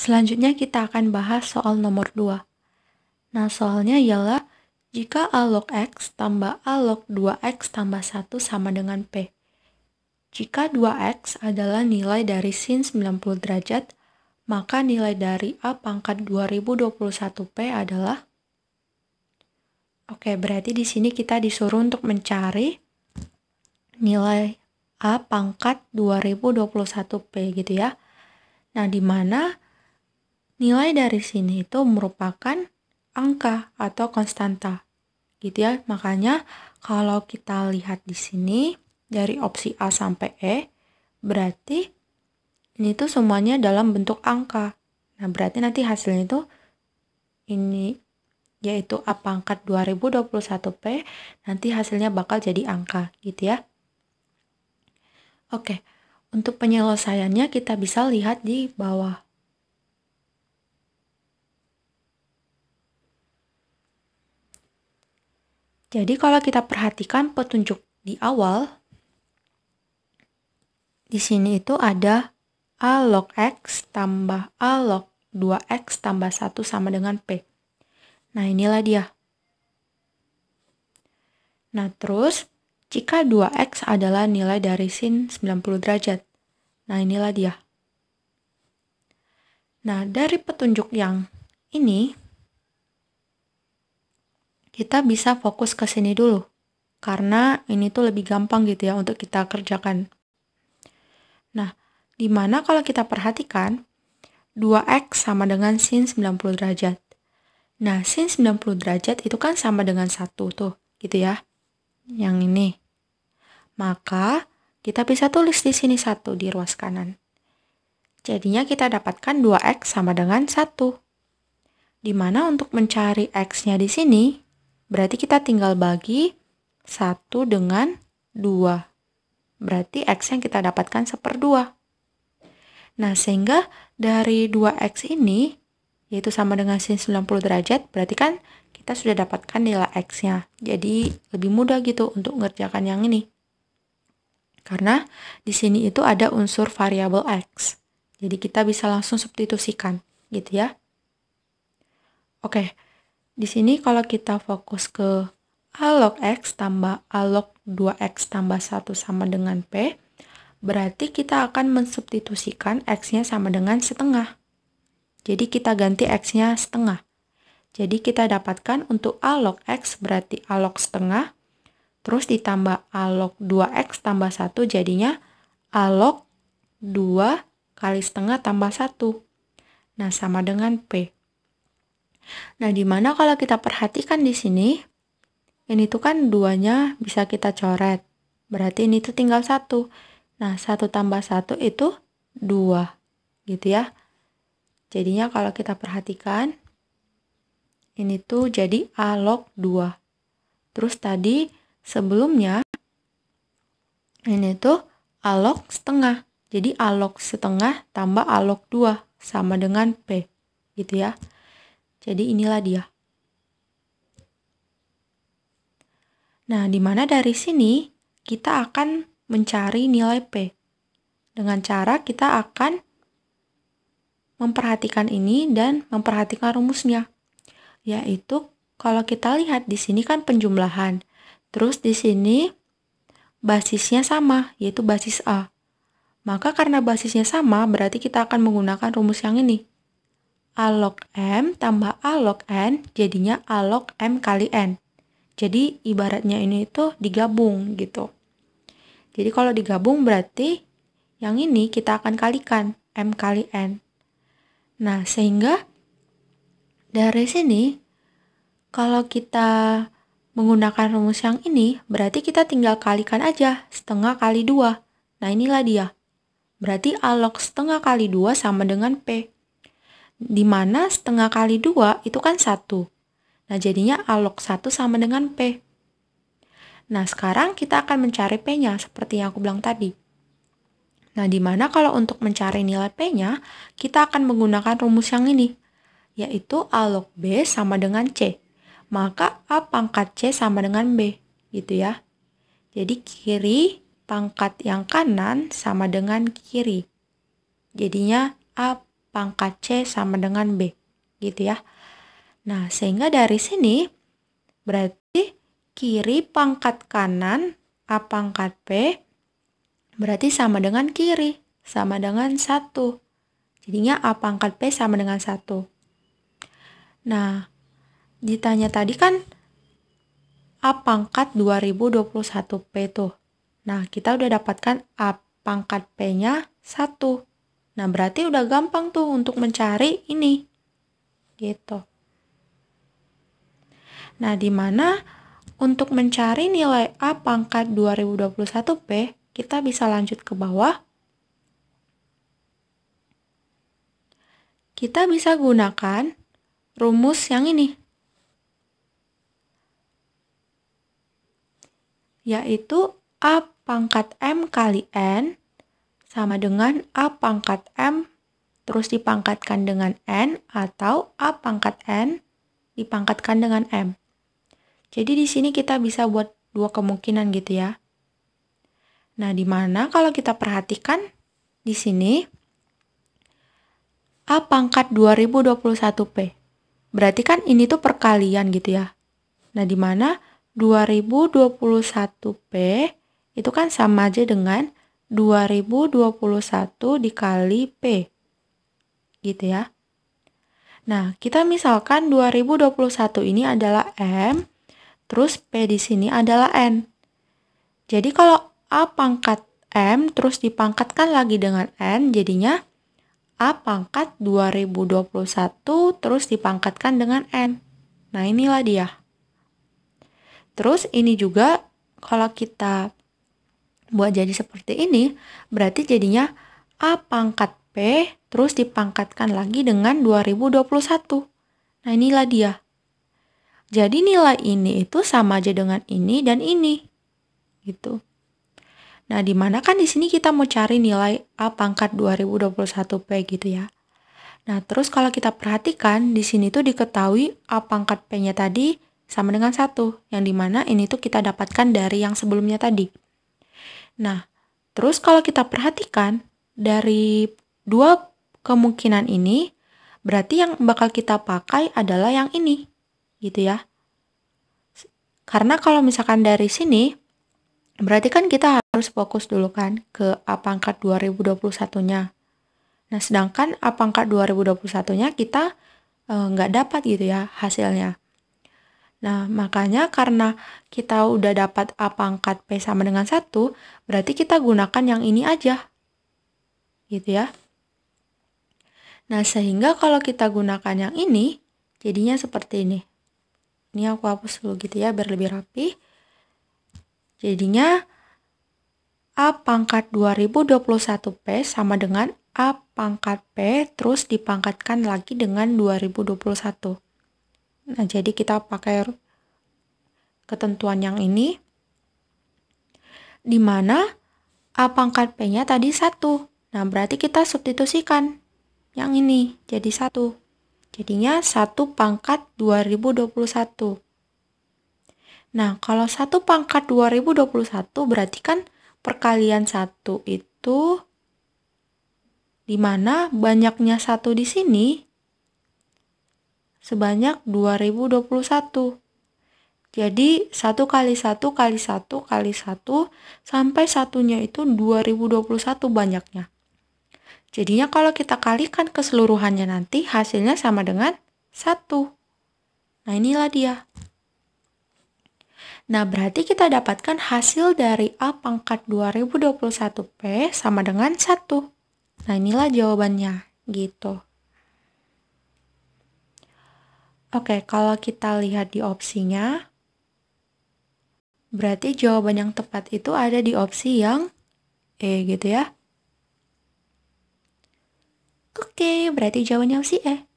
Selanjutnya kita akan bahas soal nomor 2. Nah, soalnya ialah jika A log X tambah A log 2X tambah 1 sama dengan P. Jika 2X adalah nilai dari sin 90 derajat, maka nilai dari A pangkat 2021P adalah Oke, berarti di sini kita disuruh untuk mencari nilai A pangkat 2021P gitu ya. Nah, di mana nilai dari sini itu merupakan angka atau konstanta. Gitu ya. Makanya kalau kita lihat di sini dari opsi A sampai E berarti ini tuh semuanya dalam bentuk angka. Nah, berarti nanti hasilnya itu ini yaitu A pangkat 2021P nanti hasilnya bakal jadi angka gitu ya. Oke, untuk penyelesaiannya kita bisa lihat di bawah. Jadi kalau kita perhatikan petunjuk di awal, di sini itu ada A log X tambah A log 2X tambah 1 sama dengan P. Nah, inilah dia. Nah, terus jika 2X adalah nilai dari sin 90 derajat. Nah, inilah dia. Nah, dari petunjuk yang ini, kita bisa fokus ke sini dulu. Karena ini tuh lebih gampang gitu ya untuk kita kerjakan. Nah, di mana kalau kita perhatikan, 2x sama dengan sin 90 derajat. Nah, sin 90 derajat itu kan sama dengan 1 tuh, gitu ya. Yang ini. Maka, kita bisa tulis di sini 1 di ruas kanan. Jadinya kita dapatkan 2x sama dengan 1. mana untuk mencari x-nya di sini, Berarti kita tinggal bagi 1 dengan 2. Berarti X yang kita dapatkan seperdua. Nah, sehingga dari 2X ini, yaitu sama dengan sin 90 derajat, berarti kan kita sudah dapatkan nilai X-nya. Jadi, lebih mudah gitu untuk mengerjakan yang ini. Karena di sini itu ada unsur variabel X. Jadi, kita bisa langsung substitusikan gitu ya. Oke, di sini kalau kita fokus ke A log X tambah A log 2X tambah 1 sama dengan P, berarti kita akan mensubstitusikan X-nya sama dengan setengah. Jadi kita ganti X-nya setengah. Jadi kita dapatkan untuk A log X berarti A log setengah, terus ditambah A log 2X tambah 1 jadinya A log 2 kali setengah tambah 1. Nah, sama dengan P. Nah, dimana kalau kita perhatikan di sini, ini tuh kan duanya bisa kita coret. Berarti ini tuh tinggal satu. Nah, satu tambah satu itu dua, gitu ya. Jadinya kalau kita perhatikan, ini tuh jadi A log 2. Terus tadi sebelumnya, ini tuh A log setengah. Jadi A log setengah tambah A log 2 sama dengan P, gitu ya. Jadi inilah dia. Nah, di mana dari sini kita akan mencari nilai P. Dengan cara kita akan memperhatikan ini dan memperhatikan rumusnya. Yaitu kalau kita lihat di sini kan penjumlahan. Terus di sini basisnya sama, yaitu basis A. Maka karena basisnya sama, berarti kita akan menggunakan rumus yang ini log M tambah log N jadinya log M kali N. Jadi ibaratnya ini itu digabung gitu. Jadi kalau digabung berarti yang ini kita akan kalikan M kali N. Nah sehingga dari sini kalau kita menggunakan rumus yang ini berarti kita tinggal kalikan aja setengah kali dua. Nah inilah dia. Berarti log setengah kali dua sama dengan P di mana setengah kali dua itu kan satu, Nah, jadinya A log 1 sama dengan P. Nah, sekarang kita akan mencari P-nya seperti yang aku bilang tadi. Nah, di mana kalau untuk mencari nilai P-nya, kita akan menggunakan rumus yang ini, yaitu A log B sama dengan C. Maka A pangkat C sama dengan B, gitu ya. Jadi kiri pangkat yang kanan sama dengan kiri. Jadinya A pangkat C sama dengan B gitu ya. Nah, sehingga dari sini berarti kiri pangkat kanan A pangkat P berarti sama dengan kiri, sama dengan satu. Jadinya A pangkat P sama dengan satu. Nah, ditanya tadi kan A pangkat 2021P tuh. Nah, kita udah dapatkan A pangkat P-nya 1. Nah, berarti udah gampang tuh untuk mencari ini. Gitu. Nah, di mana untuk mencari nilai A pangkat 2021P, kita bisa lanjut ke bawah. Kita bisa gunakan rumus yang ini. Yaitu A pangkat M kali N sama dengan A pangkat M terus dipangkatkan dengan N atau A pangkat N dipangkatkan dengan M. Jadi di sini kita bisa buat dua kemungkinan gitu ya. Nah, di mana kalau kita perhatikan di sini A pangkat 2021P. Berarti kan ini tuh perkalian gitu ya. Nah, di mana 2021P itu kan sama aja dengan 2021 dikali P. Gitu ya. Nah, kita misalkan 2021 ini adalah M, terus P di sini adalah N. Jadi kalau A pangkat M terus dipangkatkan lagi dengan N, jadinya A pangkat 2021 terus dipangkatkan dengan N. Nah, inilah dia. Terus ini juga kalau kita buat jadi seperti ini, berarti jadinya A pangkat P terus dipangkatkan lagi dengan 2021. Nah inilah dia. Jadi nilai ini itu sama aja dengan ini dan ini. Gitu. Nah, dimana kan di sini kita mau cari nilai A pangkat 2021P gitu ya. Nah, terus kalau kita perhatikan, di sini tuh diketahui A pangkat P-nya tadi sama dengan satu. yang dimana ini tuh kita dapatkan dari yang sebelumnya tadi. Nah, terus kalau kita perhatikan dari dua kemungkinan ini, berarti yang bakal kita pakai adalah yang ini, gitu ya. Karena kalau misalkan dari sini, berarti kan kita harus fokus dulu kan ke A pangkat 2021-nya. Nah, sedangkan A pangkat 2021-nya kita eh, nggak e, dapat gitu ya hasilnya. Nah, makanya karena kita udah dapat A pangkat P sama dengan 1, berarti kita gunakan yang ini aja. Gitu ya. Nah, sehingga kalau kita gunakan yang ini, jadinya seperti ini. Ini aku hapus dulu gitu ya, biar lebih rapi. Jadinya A pangkat 2021P sama dengan A pangkat P terus dipangkatkan lagi dengan 2021. Nah, jadi kita pakai ketentuan yang ini di mana A pangkat P-nya tadi satu Nah, berarti kita substitusikan yang ini jadi satu Jadinya satu pangkat 2021. Nah, kalau satu pangkat 2021 berarti kan perkalian satu itu di mana banyaknya satu di sini sebanyak 2021. Jadi 1 kali 1 kali 1 kali 1 sampai satunya itu 2021 banyaknya. Jadinya kalau kita kalikan keseluruhannya nanti hasilnya sama dengan 1. Nah inilah dia. Nah berarti kita dapatkan hasil dari A pangkat 2021P sama dengan 1. Nah inilah jawabannya gitu. Oke, kalau kita lihat di opsinya, berarti jawaban yang tepat itu ada di opsi yang E gitu ya. Oke, berarti jawabannya opsi E.